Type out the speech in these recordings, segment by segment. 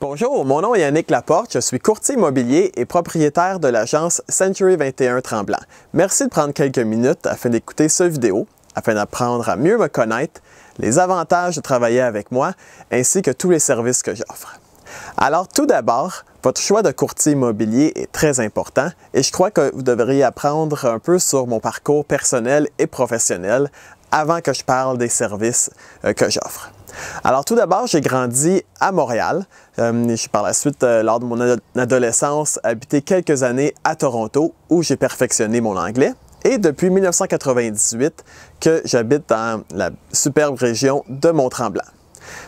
Bonjour, mon nom est Yannick Laporte, je suis courtier immobilier et propriétaire de l'agence Century 21 Tremblant. Merci de prendre quelques minutes afin d'écouter ce vidéo, afin d'apprendre à mieux me connaître, les avantages de travailler avec moi, ainsi que tous les services que j'offre. Alors tout d'abord, votre choix de courtier immobilier est très important et je crois que vous devriez apprendre un peu sur mon parcours personnel et professionnel avant que je parle des services euh, que j'offre. Alors tout d'abord, j'ai grandi à Montréal. Euh, je j'ai par la suite, euh, lors de mon adolescence, habité quelques années à Toronto où j'ai perfectionné mon anglais. Et depuis 1998 que j'habite dans la superbe région de Mont-Tremblant.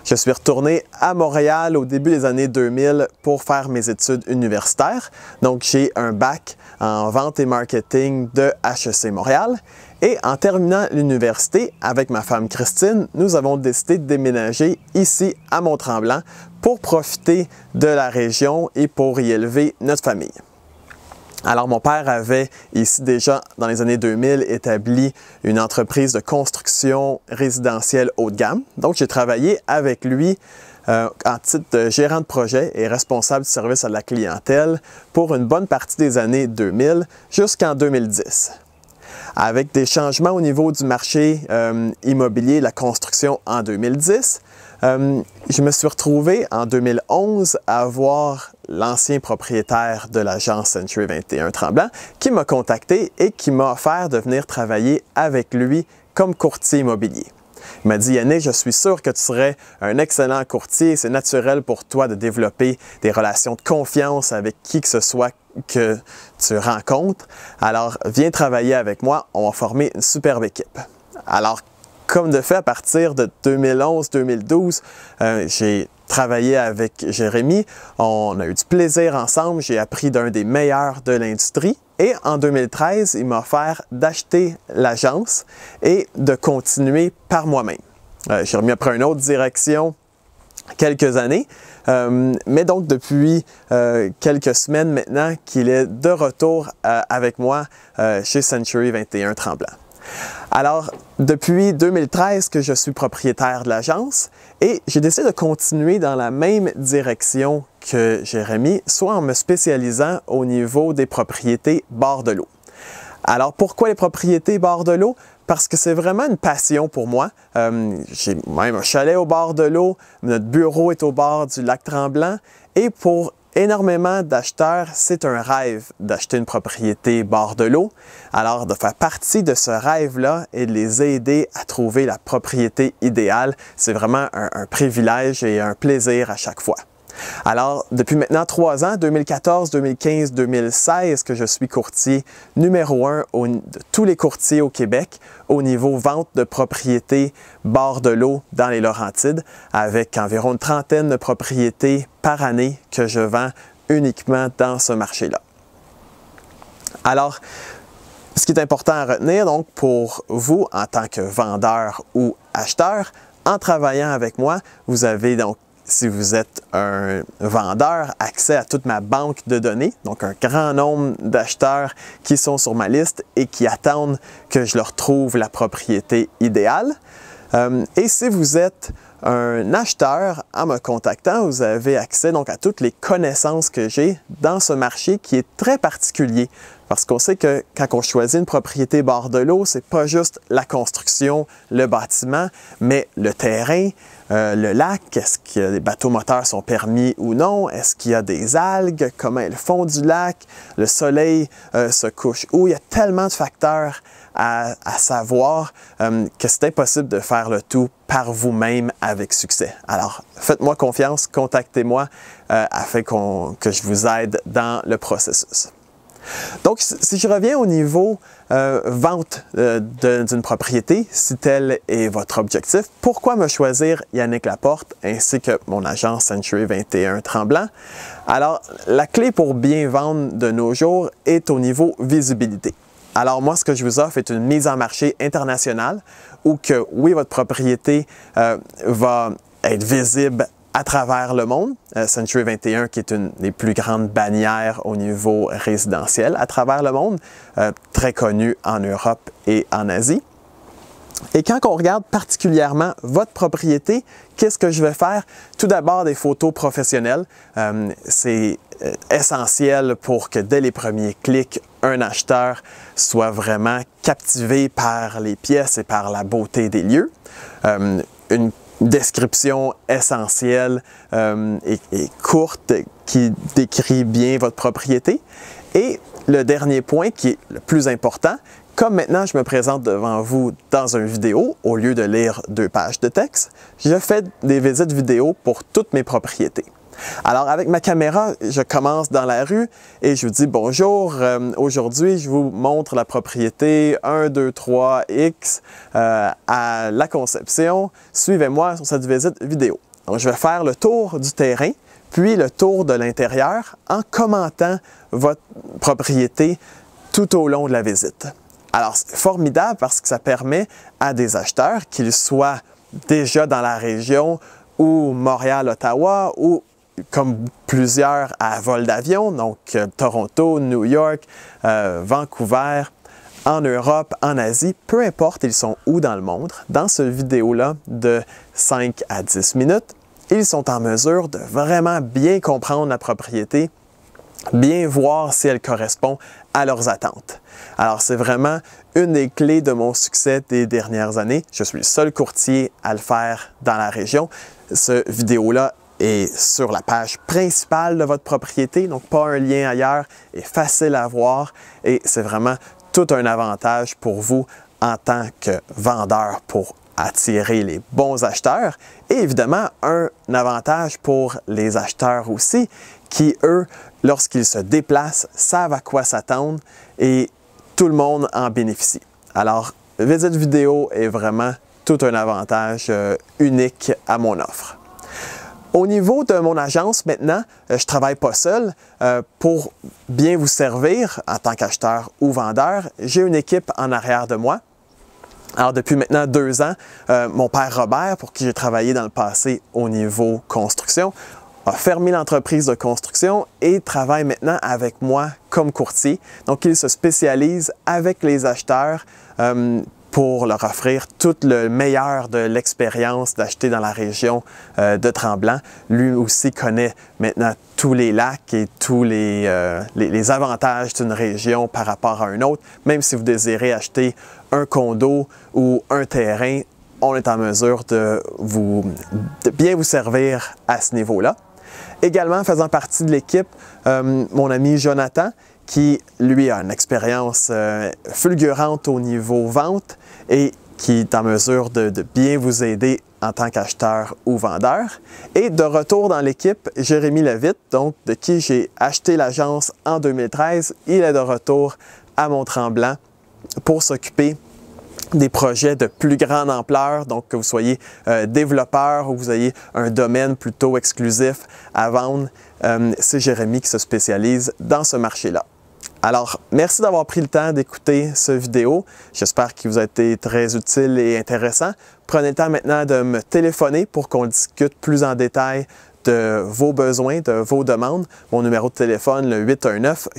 Je suis retourné à Montréal au début des années 2000 pour faire mes études universitaires. Donc j'ai un bac en vente et marketing de HEC Montréal et en terminant l'université, avec ma femme Christine, nous avons décidé de déménager ici à Mont-Tremblant pour profiter de la région et pour y élever notre famille. Alors mon père avait ici déjà dans les années 2000 établi une entreprise de construction résidentielle haut de gamme. Donc j'ai travaillé avec lui euh, en titre de gérant de projet et responsable du service à la clientèle pour une bonne partie des années 2000 jusqu'en 2010 avec des changements au niveau du marché euh, immobilier, la construction en 2010. Euh, je me suis retrouvé en 2011 à voir l'ancien propriétaire de l'agence Century 21 Tremblant qui m'a contacté et qui m'a offert de venir travailler avec lui comme courtier immobilier. Il m'a dit Yannick, je suis sûr que tu serais un excellent courtier. C'est naturel pour toi de développer des relations de confiance avec qui que ce soit que tu rencontres. Alors, viens travailler avec moi. On va former une superbe équipe. Alors, comme de fait, à partir de 2011-2012, euh, j'ai travaillé avec Jérémy. On a eu du plaisir ensemble. J'ai appris d'un des meilleurs de l'industrie. Et en 2013, il m'a offert d'acheter l'agence et de continuer par moi-même. Euh, j'ai remis après une autre direction quelques années. Euh, mais donc depuis euh, quelques semaines maintenant qu'il est de retour avec moi chez Century 21 Tremblant. Alors, depuis 2013 que je suis propriétaire de l'agence et j'ai décidé de continuer dans la même direction que Jérémy, soit en me spécialisant au niveau des propriétés bord de l'eau. Alors, pourquoi les propriétés bord de l'eau? Parce que c'est vraiment une passion pour moi. Euh, j'ai même un chalet au bord de l'eau, notre bureau est au bord du lac Tremblant et pour énormément d'acheteurs, c'est un rêve d'acheter une propriété bord de l'eau. Alors, de faire partie de ce rêve-là et de les aider à trouver la propriété idéale, c'est vraiment un, un privilège et un plaisir à chaque fois. Alors, depuis maintenant trois ans, 2014, 2015, 2016, que je suis courtier numéro un de tous les courtiers au Québec au niveau vente de propriétés bord de l'eau dans les Laurentides, avec environ une trentaine de propriétés par année que je vends uniquement dans ce marché-là. Alors, ce qui est important à retenir, donc, pour vous en tant que vendeur ou acheteur, en travaillant avec moi, vous avez donc si vous êtes un vendeur, accès à toute ma banque de données, donc un grand nombre d'acheteurs qui sont sur ma liste et qui attendent que je leur trouve la propriété idéale. Euh, et si vous êtes un acheteur, en me contactant, vous avez accès donc à toutes les connaissances que j'ai dans ce marché qui est très particulier. Parce qu'on sait que quand on choisit une propriété bord de l'eau, c'est pas juste la construction, le bâtiment, mais le terrain, euh, le lac, est-ce que les bateaux moteurs sont permis ou non, est-ce qu'il y a des algues, comment est le fond du lac, le soleil euh, se couche où, il y a tellement de facteurs à, à savoir euh, que c'est impossible de faire le tout par vous-même avec succès. Alors, faites-moi confiance, contactez-moi afin que je vous aide dans le processus. Donc, si je reviens au niveau euh, vente euh, d'une propriété, si tel est votre objectif, pourquoi me choisir Yannick Laporte ainsi que mon agence Century 21 Tremblant? Alors, la clé pour bien vendre de nos jours est au niveau visibilité. Alors moi, ce que je vous offre est une mise en marché internationale où que oui, votre propriété euh, va être visible à travers le monde. Euh, Century 21, qui est une des plus grandes bannières au niveau résidentiel à travers le monde, euh, très connue en Europe et en Asie. Et quand on regarde particulièrement votre propriété, qu'est-ce que je vais faire? Tout d'abord, des photos professionnelles. Euh, c'est essentiel pour que dès les premiers clics, un acheteur soit vraiment captivé par les pièces et par la beauté des lieux. une description essentielle euh, et, et, courte qui décrit bien votre propriété. Et le dernier point qui est le plus important, comme maintenant je me présente devant vous dans une vidéo au lieu de lire deux pages de texte, je fais des visites vidéo pour toutes mes propriétés. Alors avec ma caméra, je commence dans la rue et je vous dis bonjour. Euh, aujourd'hui, je vous montre la propriété 1, 2, 3, x euh, à La Conception. Suivez-moi sur cette visite vidéo. je vais faire le tour du terrain puis le tour de l'intérieur en commentant votre propriété tout au long de la visite. Alors, c'est formidable parce que ça permet à des acheteurs, qu'ils soient déjà dans la région ou Montréal, Ottawa ou comme plusieurs à vol d'avion, donc euh, Toronto, New York, euh, Vancouver, en Europe, en Asie, peu importe, ils sont où dans le monde, dans ce vidéo-là de 5 à 10 minutes, ils sont en mesure de vraiment bien comprendre la propriété, bien voir si elle correspond à leurs attentes. Alors c'est vraiment une des clés de mon succès des dernières années. Je suis le seul courtier à le faire dans la région. Ce vidéo-là et sur la page principale de votre propriété, donc pas un lien ailleurs, est facile à voir et c'est vraiment tout un avantage pour vous en tant que vendeur pour attirer les bons acheteurs et évidemment un avantage pour les acheteurs aussi qui, eux, lorsqu'ils se déplacent, savent à quoi s'attendre et tout le monde en bénéficie. Alors, visite vidéo est vraiment tout un avantage euh, unique à mon offre. Au niveau de mon agence, maintenant, euh, je ne travaille pas seul. Euh, pour bien vous servir en tant qu'acheteur ou vendeur, j'ai une équipe en arrière de moi. Alors, depuis maintenant deux ans, euh, mon père Robert, pour qui j'ai travaillé dans le passé au niveau construction, a fermé l'entreprise de construction et travaille maintenant avec moi comme courtier. Donc, il se spécialise avec les acheteurs pour leur offrir tout le meilleur de l'expérience d'acheter dans la région euh, de Tremblant. Lui aussi connaît maintenant tous les lacs et tous les, euh, avantages d'une région par rapport à une autre. Même si vous désirez acheter un condo ou un terrain, on est en mesure de, vous, bien vous servir à ce niveau-là. Également, faisant partie de l'équipe, euh, mon ami Jonathan, qui, lui, a une expérience euh, fulgurante au niveau vente et qui est en mesure de, bien vous aider en tant qu'acheteur ou vendeur. Et de retour dans l'équipe, Jérémy Levitt, donc de qui j'ai acheté l'agence en 2013, il est de retour à Mont-Tremblant pour s'occuper des projets de plus grande ampleur, donc que vous soyez euh, développeur ou vous ayez un domaine plutôt exclusif à vendre, euh, c'est Jérémy qui se spécialise dans ce marché-là. Alors, merci d'avoir pris le temps d'écouter cette vidéo. J'espère qu'il vous a été très utile et intéressant. Prenez le temps maintenant de me téléphoner pour qu'on discute plus en détail de vos besoins, de vos demandes. Mon numéro de téléphone, le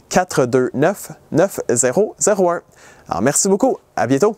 819-429-9001. Alors, merci beaucoup. À bientôt.